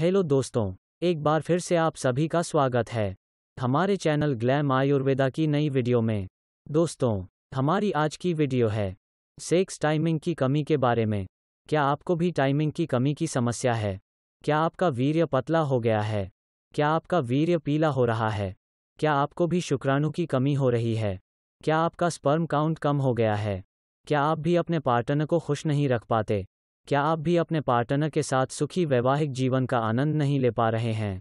hello दोस्तों एक बार फिर से आप सभी का स्वागत है हमारे चैनल ग्लैम आयुर्वेदा की नई वीडियो में दोस्तों हमारी आज की वीडियो है सेक्स टाइमिंग की कमी के बारे में क्या आपको भी टाइमिंग की कमी की समस्या है क्या आपका वीर्य पतला हो गया है क्या आपका वीर्य पीला हो रहा है क्या आपको भी शुक्राणु की कमी हो रही है क्या आपका स्पर्म काउंट कम हो गया है क्या आप भी अपने पार्टनर को खुश नहीं रख पाते क्या आप भी अपने पार्टनर के साथ सुखी वैवाहिक जीवन का आनंद नहीं ले पा रहे हैं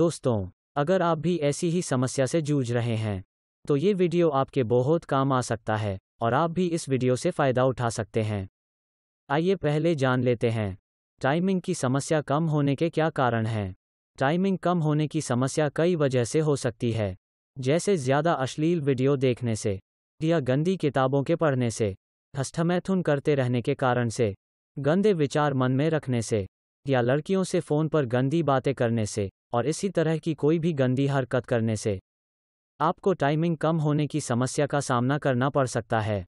दोस्तों अगर आप भी ऐसी ही समस्या से जूझ रहे हैं तो ये वीडियो आपके बहुत काम आ सकता है और आप भी इस वीडियो से फ़ायदा उठा सकते हैं आइए पहले जान लेते हैं टाइमिंग की समस्या कम होने के क्या कारण हैं टाइमिंग कम होने की समस्या कई वजह से हो सकती है जैसे ज़्यादा अश्लील वीडियो देखने से या गंदी किताबों के पढ़ने से हस्तमैथुन करते रहने के कारण से गंदे विचार मन में रखने से या लड़कियों से फ़ोन पर गंदी बातें करने से और इसी तरह की कोई भी गंदी हरकत करने से आपको टाइमिंग कम होने की समस्या का सामना करना पड़ सकता है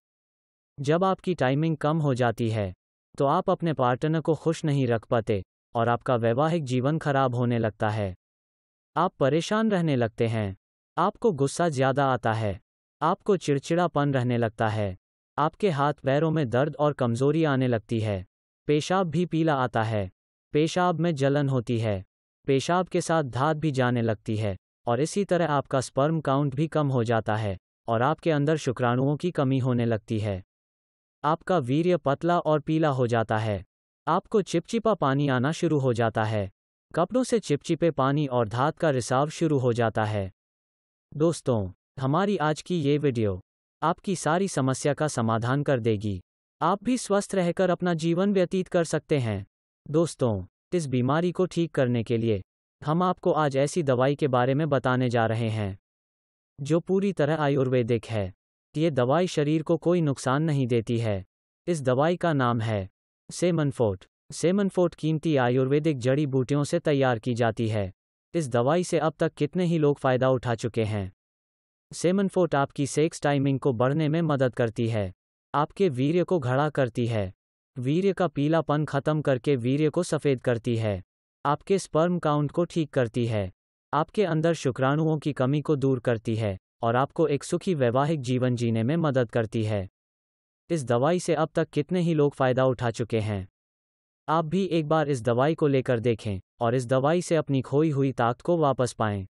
जब आपकी टाइमिंग कम हो जाती है तो आप अपने पार्टनर को खुश नहीं रख पाते और आपका वैवाहिक जीवन खराब होने लगता है आप परेशान रहने लगते हैं आपको गुस्सा ज़्यादा आता है आपको चिड़चिड़ापन रहने लगता है आपके हाथ पैरों में दर्द और कमज़ोरी आने लगती है पेशाब भी पीला आता है पेशाब में जलन होती है पेशाब के साथ धात भी जाने लगती है और इसी तरह आपका स्पर्म काउंट भी कम हो जाता है और आपके अंदर शुक्राणुओं की कमी होने लगती है आपका वीर्य पतला और पीला हो जाता है आपको चिपचिपा पानी आना शुरू हो जाता है कपड़ों से चिपचिपे पानी और धात का रिसाव शुरू हो जाता है दोस्तों हमारी आज की ये वीडियो आपकी सारी समस्या का समाधान कर देगी आप भी स्वस्थ रहकर अपना जीवन व्यतीत कर सकते हैं दोस्तों इस बीमारी को ठीक करने के लिए हम आपको आज ऐसी दवाई के बारे में बताने जा रहे हैं जो पूरी तरह आयुर्वेदिक है ये दवाई शरीर को कोई नुकसान नहीं देती है इस दवाई का नाम है सेमनफोट सेमनफोट कीमती आयुर्वेदिक जड़ी बूटियों से तैयार की जाती है इस दवाई से अब तक कितने ही लोग फ़ायदा उठा चुके हैं सेमनफोट आपकी सेक्स टाइमिंग को बढ़ने में मदद करती है आपके वीर्य को घड़ा करती है वीर्य का पीलापन खत्म करके वीर्य को सफ़ेद करती है आपके स्पर्म काउंट को ठीक करती है आपके अंदर शुक्राणुओं की कमी को दूर करती है और आपको एक सुखी वैवाहिक जीवन जीने में मदद करती है इस दवाई से अब तक कितने ही लोग फ़ायदा उठा चुके हैं आप भी एक बार इस दवाई को लेकर देखें और इस दवाई से अपनी खोई हुई ताकत को वापस पाएं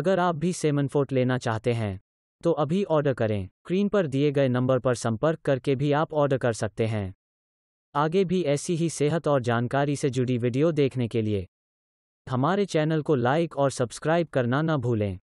अगर आप भी सेमनफोट लेना चाहते हैं तो अभी ऑर्डर करें स्क्रीन पर दिए गए नंबर पर संपर्क करके भी आप ऑर्डर कर सकते हैं आगे भी ऐसी ही सेहत और जानकारी से जुड़ी वीडियो देखने के लिए हमारे चैनल को लाइक और सब्सक्राइब करना न भूलें